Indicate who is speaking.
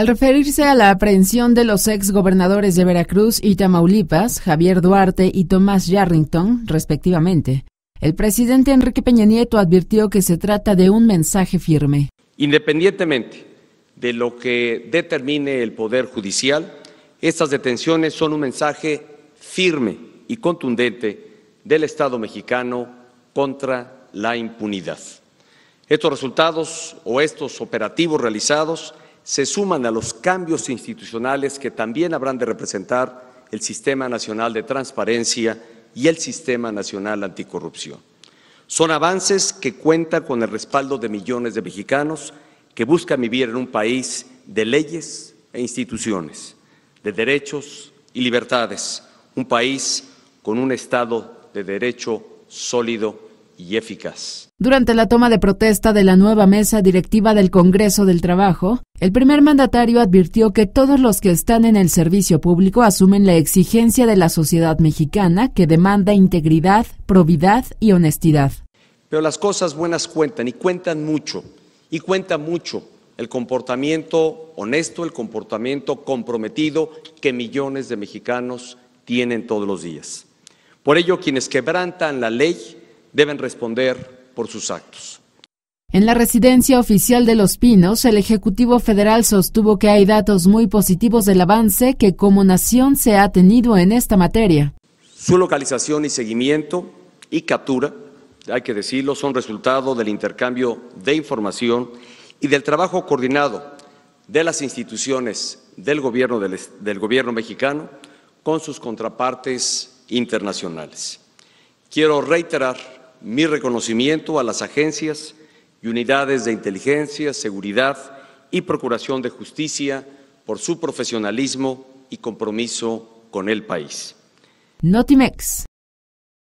Speaker 1: Al referirse a la aprehensión de los ex gobernadores de Veracruz y Tamaulipas, Javier Duarte y Tomás Yarrington, respectivamente, el presidente Enrique Peña Nieto advirtió que se trata de un mensaje firme.
Speaker 2: Independientemente de lo que determine el Poder Judicial, estas detenciones son un mensaje firme y contundente del Estado mexicano contra la impunidad. Estos resultados o estos operativos realizados se suman a los cambios institucionales que también habrán de representar el Sistema Nacional de Transparencia y el Sistema Nacional Anticorrupción. Son avances que cuentan con el respaldo de millones de mexicanos que buscan vivir en un país de leyes e instituciones, de derechos y libertades, un país con un Estado de derecho sólido
Speaker 1: durante la toma de protesta de la nueva mesa directiva del Congreso del Trabajo, el primer mandatario advirtió que todos los que están en el servicio público asumen la exigencia de la sociedad mexicana que demanda integridad, probidad y honestidad.
Speaker 2: Pero las cosas buenas cuentan y cuentan mucho, y cuenta mucho el comportamiento honesto, el comportamiento comprometido que millones de mexicanos tienen todos los días. Por ello, quienes quebrantan la ley deben responder por sus actos.
Speaker 1: En la residencia oficial de Los Pinos, el Ejecutivo Federal sostuvo que hay datos muy positivos del avance que como nación se ha tenido en esta materia.
Speaker 2: Su localización y seguimiento y captura, hay que decirlo, son resultado del intercambio de información y del trabajo coordinado de las instituciones del gobierno, del, gobierno mexicano con sus contrapartes internacionales. Quiero reiterar mi reconocimiento a las agencias y unidades de inteligencia, seguridad y procuración de justicia por su profesionalismo y compromiso con el país.
Speaker 1: Notimex.